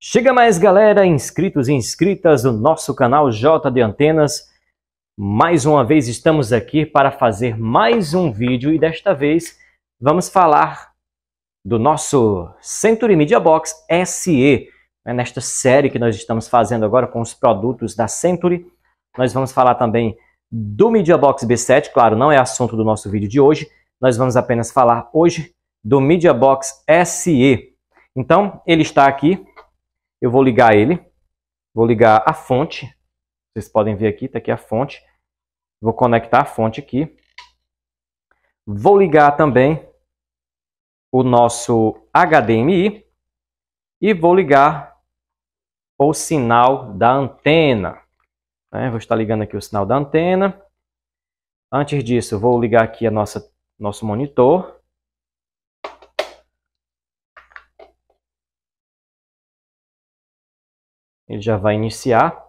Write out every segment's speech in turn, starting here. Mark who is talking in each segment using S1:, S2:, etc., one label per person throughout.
S1: Chega mais galera, inscritos e inscritas do nosso canal J de Antenas. Mais uma vez estamos aqui para fazer mais um vídeo e desta vez vamos falar do nosso Century Media Box SE. Né, nesta série que nós estamos fazendo agora com os produtos da Century, nós vamos falar também do Media Box B7, claro, não é assunto do nosso vídeo de hoje, nós vamos apenas falar hoje do Media Box SE. Então, ele está aqui eu vou ligar ele, vou ligar a fonte. Vocês podem ver aqui, está aqui a fonte. Vou conectar a fonte aqui. Vou ligar também o nosso HDMI e vou ligar o sinal da antena. Né? Vou estar ligando aqui o sinal da antena. Antes disso, vou ligar aqui a nossa nosso monitor. Ele já vai iniciar.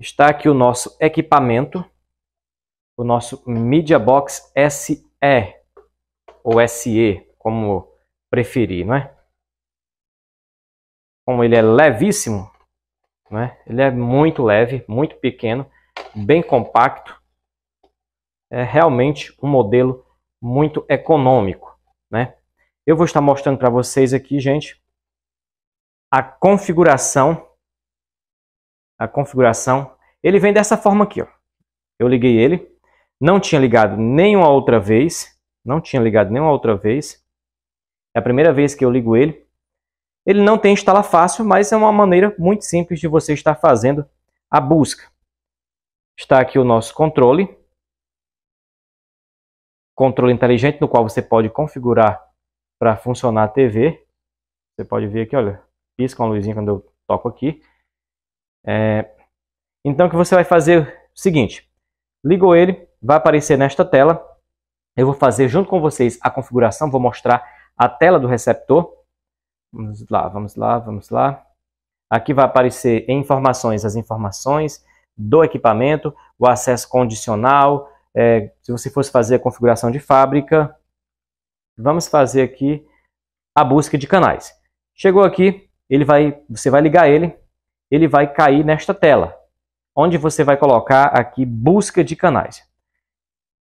S1: Está aqui o nosso equipamento, o nosso Media Box SE, ou SE, como preferir, não é? Como ele é levíssimo, não é? ele é muito leve, muito pequeno, bem compacto. É realmente um modelo muito econômico, né? Eu vou estar mostrando para vocês aqui, gente, a configuração. A configuração. Ele vem dessa forma aqui, ó. Eu liguei ele. Não tinha ligado nenhuma outra vez. Não tinha ligado nenhuma outra vez. É a primeira vez que eu ligo ele. Ele não tem instala fácil, mas é uma maneira muito simples de você estar fazendo a busca. Está aqui o nosso controle. Controle inteligente no qual você pode configurar para funcionar a TV. Você pode ver aqui, olha, pisca uma luzinha quando eu toco aqui. É... Então o que você vai fazer é o seguinte, ligou ele, vai aparecer nesta tela, eu vou fazer junto com vocês a configuração, vou mostrar a tela do receptor. Vamos lá, vamos lá, vamos lá. Aqui vai aparecer em informações as informações do equipamento, o acesso condicional, é, se você fosse fazer a configuração de fábrica. Vamos fazer aqui a busca de canais. Chegou aqui, ele vai, você vai ligar ele, ele vai cair nesta tela, onde você vai colocar aqui busca de canais.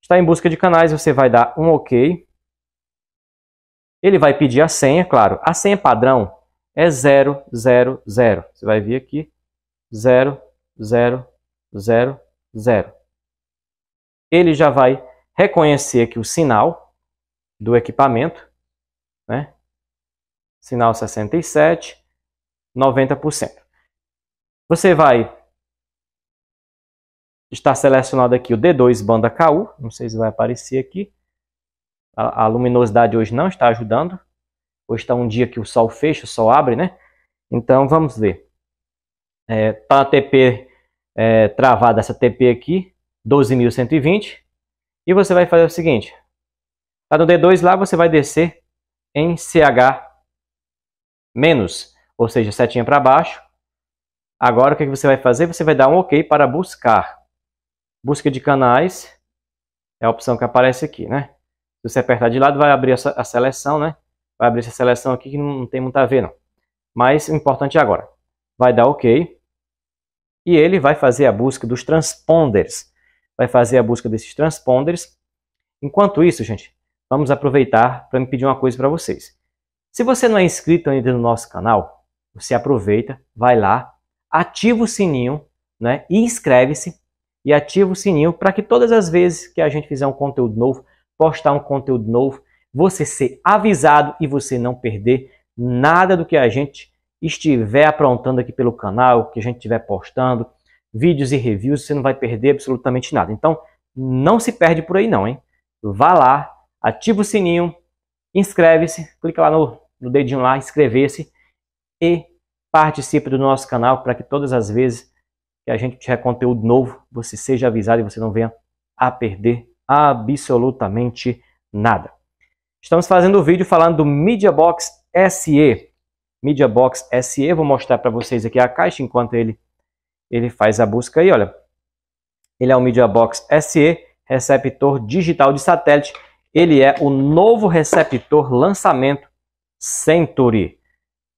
S1: Está em busca de canais, você vai dar um OK. Ele vai pedir a senha, claro. A senha padrão é 000. Você vai vir aqui 0000. Ele já vai reconhecer aqui o sinal do equipamento, né? Sinal 67, 90%. Você vai estar selecionado aqui o D2 banda KU, não sei se vai aparecer aqui. A, a luminosidade hoje não está ajudando. Hoje está um dia que o sol fecha, o sol abre, né? Então vamos ver. É, tá a TP é, travada essa TP aqui, 12.120. E você vai fazer o seguinte. Está no D2 lá, você vai descer em CH menos ou seja, setinha para baixo. Agora o que você vai fazer? Você vai dar um OK para buscar. Busca de canais é a opção que aparece aqui, né? Se você apertar de lado, vai abrir a seleção, né? Vai abrir essa seleção aqui que não tem muito a ver, não. Mas o importante é agora. Vai dar OK. E ele vai fazer a busca dos transponders. Vai fazer a busca desses transponders. Enquanto isso, gente, vamos aproveitar para me pedir uma coisa para vocês. Se você não é inscrito ainda no nosso canal, você aproveita, vai lá, ativa o sininho, né? E inscreve-se e ativa o sininho para que todas as vezes que a gente fizer um conteúdo novo, postar um conteúdo novo, você ser avisado e você não perder nada do que a gente estiver aprontando aqui pelo canal, que a gente estiver postando, vídeos e reviews, você não vai perder absolutamente nada. Então, não se perde por aí não, hein? Vá lá, ativa o sininho, inscreve-se, clica lá no, no dedinho lá, inscrever-se e participe do nosso canal para que todas as vezes que a gente tiver conteúdo novo, você seja avisado e você não venha a perder absolutamente nada. Estamos fazendo o um vídeo falando do Media Box SE. Media Box SE, vou mostrar para vocês aqui a caixa enquanto ele, ele faz a busca aí, olha. Ele é um Media Box SE, receptor digital de satélite. Ele é o novo receptor lançamento Century.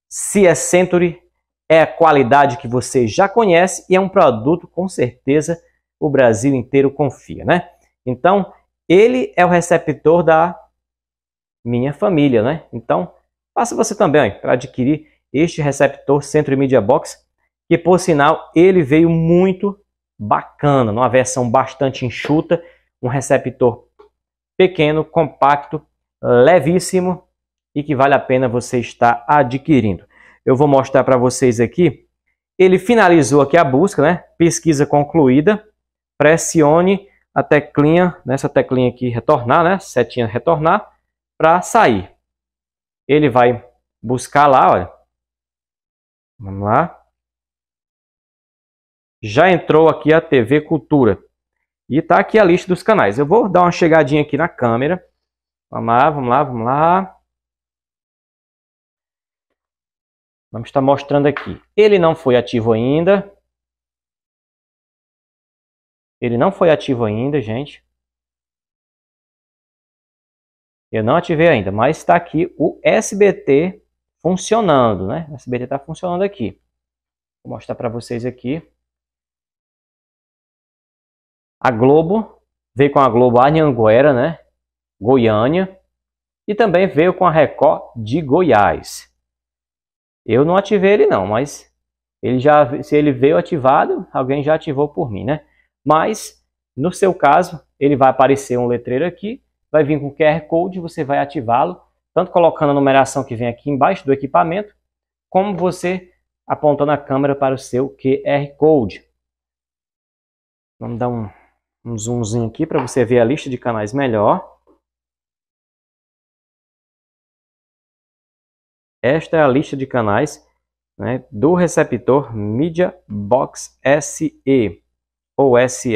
S1: Se é Century, é a qualidade que você já conhece e é um produto com certeza o Brasil inteiro confia, né? Então, ele é o receptor da minha família, né? Então, faça você também para adquirir este receptor Century Media Box, que por sinal ele veio muito bacana, numa versão bastante enxuta, um receptor pequeno, compacto, levíssimo e que vale a pena você estar adquirindo. Eu vou mostrar para vocês aqui. Ele finalizou aqui a busca, né? Pesquisa concluída. Pressione a teclinha, nessa teclinha aqui, retornar, né? Setinha retornar, para sair. Ele vai buscar lá, olha. Vamos lá. Já entrou aqui a TV Cultura. E tá aqui a lista dos canais. Eu vou dar uma chegadinha aqui na câmera. Vamos lá, vamos lá, vamos lá. Vamos estar mostrando aqui. Ele não foi ativo ainda. Ele não foi ativo ainda, gente. Eu não ativei ainda, mas está aqui o SBT funcionando, né? O SBT está funcionando aqui. Vou mostrar para vocês aqui. A Globo veio com a Globo Anhanguera, né? Goiânia. E também veio com a Record de Goiás. Eu não ativei ele não, mas ele já, se ele veio ativado, alguém já ativou por mim, né? Mas, no seu caso, ele vai aparecer um letreiro aqui, vai vir com QR Code, você vai ativá-lo, tanto colocando a numeração que vem aqui embaixo do equipamento, como você apontando a câmera para o seu QR Code. Vamos dar um, um zoomzinho aqui para você ver a lista de canais melhor. Esta é a lista de canais né, do receptor Media Box SE ou SE,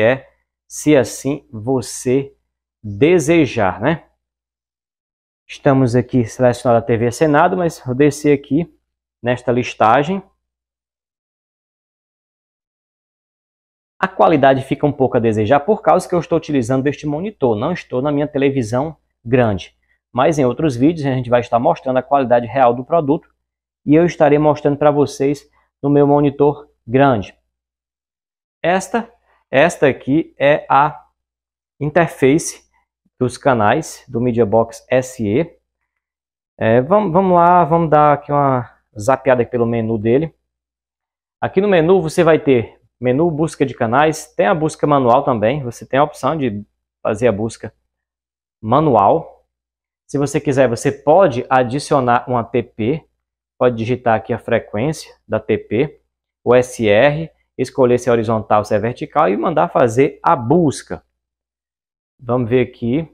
S1: se assim você desejar, né? Estamos aqui selecionando a TV Senado, mas vou descer aqui nesta listagem. A qualidade fica um pouco a desejar por causa que eu estou utilizando este monitor, não estou na minha televisão grande. Mas em outros vídeos a gente vai estar mostrando a qualidade real do produto e eu estarei mostrando para vocês no meu monitor grande. Esta, esta aqui é a interface dos canais do MediaBox SE. É, vamos, vamos lá, vamos dar aqui uma zapeada pelo menu dele. Aqui no menu você vai ter menu busca de canais, tem a busca manual também, você tem a opção de fazer a busca manual, se você quiser, você pode adicionar uma TP, pode digitar aqui a frequência da TP, o SR, escolher se é horizontal, se é vertical e mandar fazer a busca. Vamos ver aqui.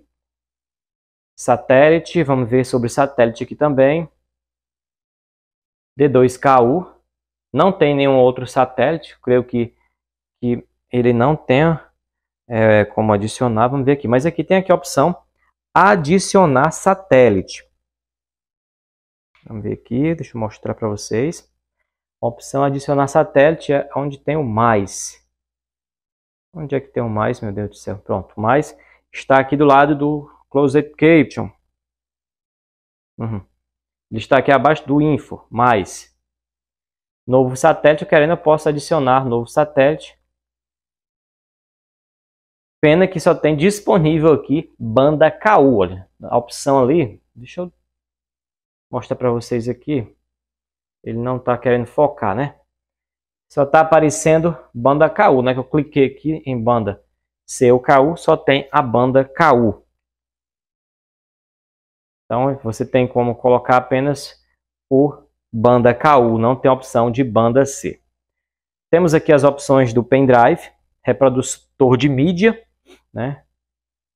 S1: Satélite, vamos ver sobre satélite aqui também. D2KU, não tem nenhum outro satélite, creio que, que ele não tenha é, como adicionar, vamos ver aqui. Mas aqui tem aqui a opção adicionar satélite. Vamos ver aqui, deixa eu mostrar para vocês. A opção adicionar satélite é onde tem o mais. Onde é que tem o mais, meu Deus do céu? Pronto, mais está aqui do lado do Closed Caption. Uhum. Ele está aqui abaixo do Info, mais. Novo satélite, querendo eu posso adicionar novo satélite Pena que só tem disponível aqui banda KU, olha. A opção ali, deixa eu mostrar para vocês aqui. Ele não está querendo focar, né? Só está aparecendo banda KU, né? Que eu cliquei aqui em banda CUKU, só tem a banda KU. Então você tem como colocar apenas o banda KU, não tem opção de banda C. Temos aqui as opções do pendrive, reprodutor de mídia, né?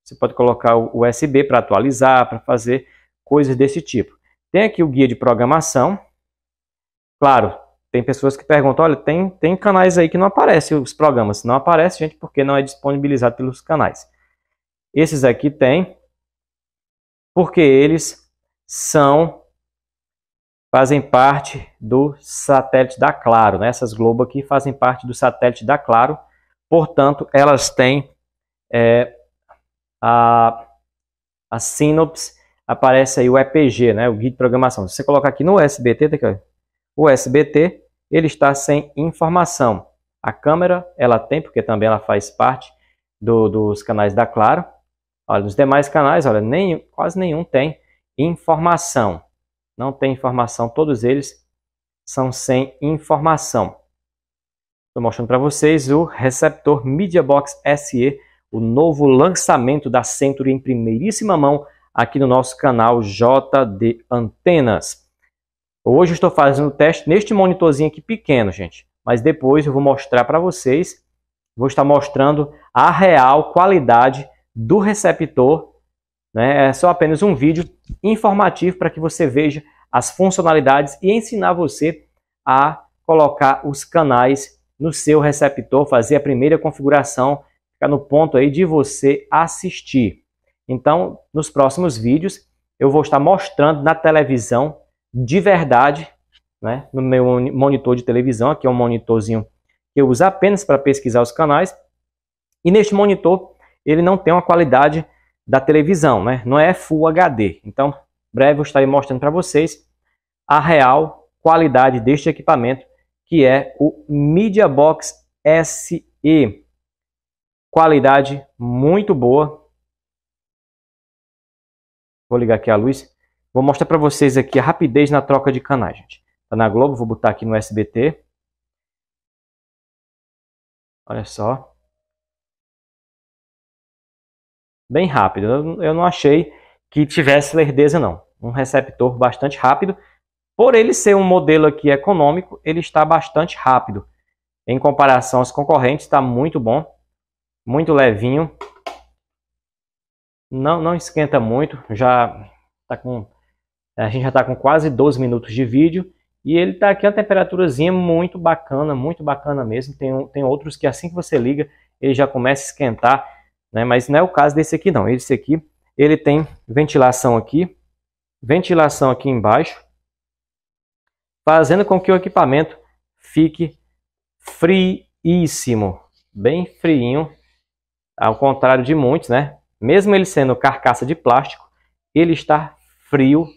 S1: Você pode colocar o USB para atualizar, para fazer coisas desse tipo. Tem aqui o guia de programação. Claro, tem pessoas que perguntam, olha, tem, tem canais aí que não aparecem os programas. Não aparece, gente, porque não é disponibilizado pelos canais. Esses aqui tem, porque eles são, fazem parte do satélite da Claro. Né? Essas Globo aqui fazem parte do satélite da Claro. Portanto, elas têm é, a, a aparece aí o EPG, né, o guia de programação. Se você colocar aqui no SBT, tá aqui, o SBT, ele está sem informação. A câmera, ela tem, porque também ela faz parte do, dos canais da Claro. Olha, nos demais canais, olha, nem, quase nenhum tem informação. Não tem informação, todos eles são sem informação. Estou mostrando para vocês o receptor Media Box SE o novo lançamento da Century em primeiríssima mão aqui no nosso canal JD Antenas. Hoje estou fazendo o teste neste monitorzinho aqui pequeno, gente. Mas depois eu vou mostrar para vocês, vou estar mostrando a real qualidade do receptor. Né? É só apenas um vídeo informativo para que você veja as funcionalidades e ensinar você a colocar os canais no seu receptor, fazer a primeira configuração fica no ponto aí de você assistir. Então, nos próximos vídeos, eu vou estar mostrando na televisão de verdade, né, no meu monitor de televisão, aqui é um monitorzinho que eu uso apenas para pesquisar os canais. E neste monitor, ele não tem uma qualidade da televisão, né? Não é Full HD. Então, breve eu estarei mostrando para vocês a real qualidade deste equipamento, que é o MediaBox SE. Qualidade muito boa. Vou ligar aqui a luz. Vou mostrar para vocês aqui a rapidez na troca de canais, gente. Tá na Globo, vou botar aqui no SBT. Olha só. Bem rápido. Eu não achei que tivesse lerdeza, não. Um receptor bastante rápido. Por ele ser um modelo aqui econômico, ele está bastante rápido. Em comparação aos concorrentes, está muito bom muito levinho. Não, não esquenta muito, já tá com a gente já está com quase 12 minutos de vídeo e ele está aqui a temperaturazinha muito bacana, muito bacana mesmo. Tem, tem outros que assim que você liga ele já começa a esquentar, né? mas não é o caso desse aqui não. Esse aqui ele tem ventilação aqui, ventilação aqui embaixo, fazendo com que o equipamento fique friíssimo, bem friinho ao contrário de muitos, né? Mesmo ele sendo carcaça de plástico, ele está frio,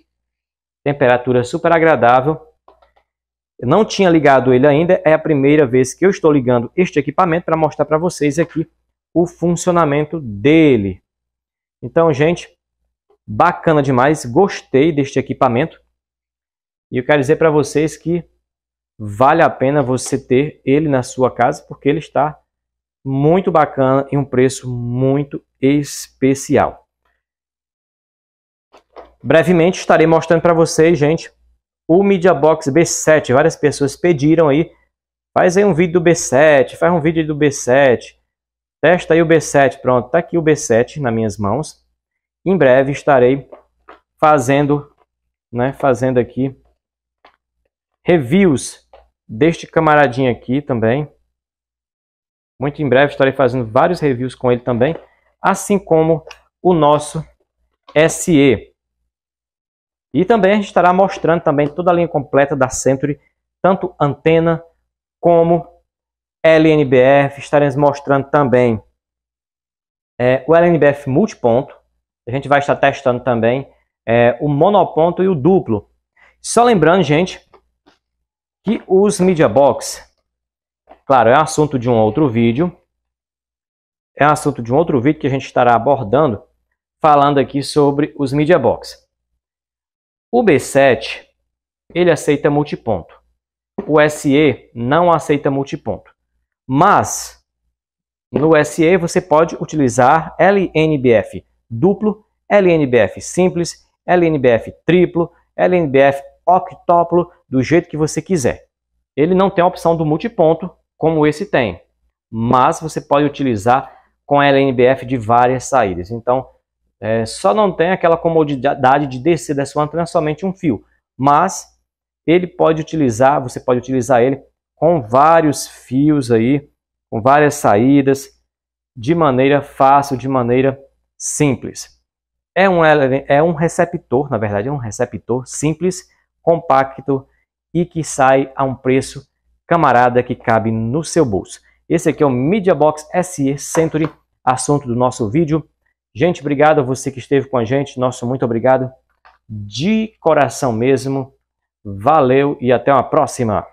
S1: temperatura super agradável. Eu não tinha ligado ele ainda, é a primeira vez que eu estou ligando este equipamento para mostrar para vocês aqui o funcionamento dele. Então, gente, bacana demais, gostei deste equipamento. E eu quero dizer para vocês que vale a pena você ter ele na sua casa, porque ele está muito bacana e um preço muito especial. Brevemente estarei mostrando para vocês, gente, o Media Box B7. Várias pessoas pediram aí, faz aí um vídeo do B7, faz um vídeo do B7, testa aí o B7. Pronto, tá aqui o B7 nas minhas mãos. Em breve estarei fazendo, né, fazendo aqui reviews deste camaradinho aqui também. Muito em breve estarei fazendo vários reviews com ele também, assim como o nosso SE. E também a gente estará mostrando também toda a linha completa da Century, tanto antena como LNBF. Estaremos mostrando também é, o LNBF multiponto. A gente vai estar testando também é, o monoponto e o duplo. Só lembrando, gente, que os Media Box Claro, é assunto de um outro vídeo. É assunto de um outro vídeo que a gente estará abordando, falando aqui sobre os Media Box. O B7, ele aceita multiponto. O SE não aceita multiponto. Mas, no SE você pode utilizar LNBF duplo, LNBF simples, LNBF triplo, LNBF octóplo, do jeito que você quiser. Ele não tem a opção do multiponto, como esse tem. Mas você pode utilizar com a LNBF de várias saídas. Então, é, só não tem aquela comodidade de descer da sua antena somente um fio, mas ele pode utilizar, você pode utilizar ele com vários fios aí, com várias saídas, de maneira fácil, de maneira simples. É um, é um receptor, na verdade, é um receptor simples, compacto e que sai a um preço camarada que cabe no seu bolso. Esse aqui é o Media Box SE Century, assunto do nosso vídeo. Gente, obrigado a você que esteve com a gente. Nosso muito obrigado de coração mesmo. Valeu e até uma próxima.